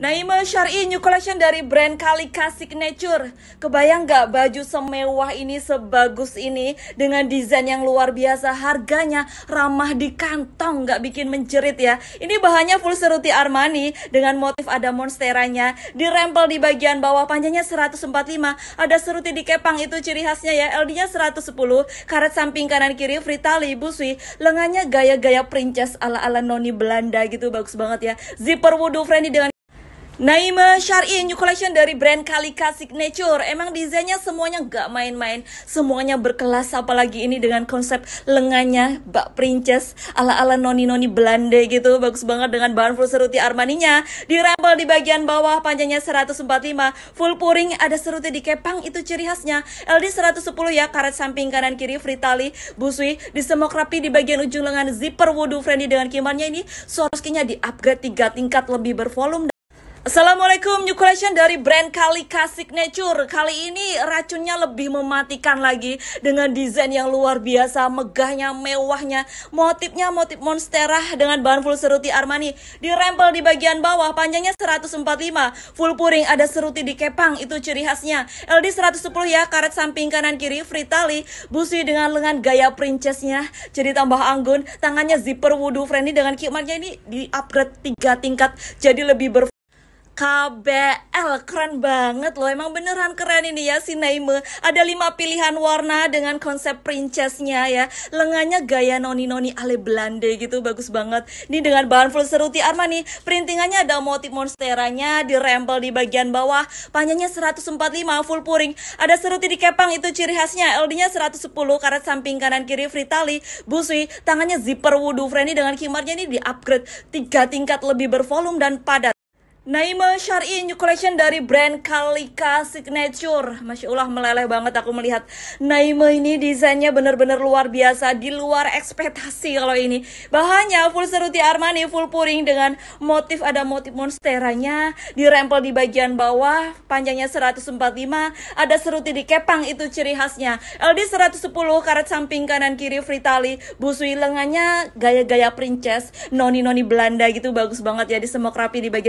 Naima Syari New Collection dari brand Kalika Signature. Kebayang gak baju semewah ini sebagus ini dengan desain yang luar biasa harganya ramah di kantong gak bikin menjerit ya. Ini bahannya full seruti Armani dengan motif ada monsteranya dirempel di bagian bawah panjangnya 145 ada seruti di kepang itu ciri khasnya ya LD-nya 110 karet samping kanan kiri fritali busui lengannya gaya-gaya princess ala-ala noni Belanda gitu bagus banget ya zipper wudhu friendly dengan Naima Syari New Collection dari brand Kalika Signature Emang desainnya semuanya gak main-main Semuanya berkelas apalagi ini dengan konsep lengannya Bak Princess ala-ala noni-noni Belanda gitu Bagus banget dengan bahan full seruti Armaninya Dirempel di bagian bawah panjangnya 145 Full puring ada seruti di kepang itu ciri khasnya LD 110 ya karet samping kanan kiri free tali busui Disemok rapi di bagian ujung lengan zipper wudu friendly dengan kimarnya ini Soroskinya di upgrade 3 tingkat lebih bervolume Assalamualaikum New Collection dari brand Kalika Signature Kali ini racunnya lebih mematikan lagi Dengan desain yang luar biasa Megahnya, mewahnya Motifnya motif monstera Dengan bahan full seruti Armani Dirempel di bagian bawah Panjangnya 145 Full puring ada seruti di kepang Itu ciri khasnya LD 110 ya Karet samping kanan kiri Free tali Busui dengan lengan gaya princessnya Jadi tambah anggun Tangannya zipper wudu friendly Dengan kiamatnya ini di upgrade 3 tingkat Jadi lebih berfungsi KBL keren banget loh emang beneran keren ini ya si Naime ada lima pilihan warna dengan konsep princessnya ya lengannya gaya noni noni ale Belanda gitu bagus banget ini dengan bahan full seruti Armani printingannya ada motif monsteranya dirempel di bagian bawah panjangnya 145 full puring ada seruti di kepang itu ciri khasnya LD nya 110 karet samping kanan kiri free tali busui tangannya zipper wudu friendly dengan kimarnya ini di upgrade tiga tingkat lebih bervolume dan padat Naima Syari New Collection dari brand Kalika Signature Masya Allah meleleh banget aku melihat Naima ini desainnya bener-bener luar biasa Di luar ekspektasi kalau ini Bahannya full seruti Armani Full puring dengan motif Ada motif monsteranya Dirempel di bagian bawah Panjangnya 145 Ada seruti di kepang itu ciri khasnya LD 110 karet samping kanan kiri free tali Busui lengannya gaya-gaya princess Noni-noni Belanda gitu Bagus banget ya semok rapi di bagian